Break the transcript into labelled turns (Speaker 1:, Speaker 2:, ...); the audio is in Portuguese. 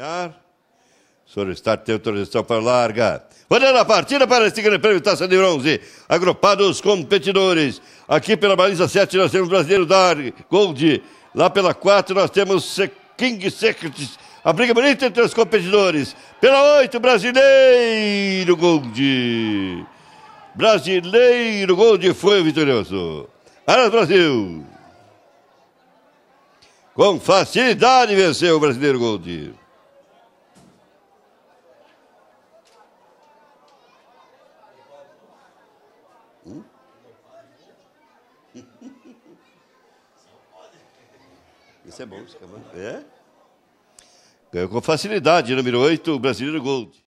Speaker 1: Ar. O senhor está tem autorização para largar. Rodando a partida para este grande prêmio Taça de Bronze. Agrupados competidores. Aqui pela baliza 7 nós temos o brasileiro Dar Gold. Lá pela 4 nós temos King Secrets. A briga bonita entre os competidores. Pela 8, brasileiro Gold. Brasileiro Gold foi vitorioso. Aras Brasil. Com facilidade venceu o brasileiro Gold.
Speaker 2: Hum? Isso é bom, isso é bom. É?
Speaker 3: Ganhou com facilidade, número 8, o brasileiro Gold.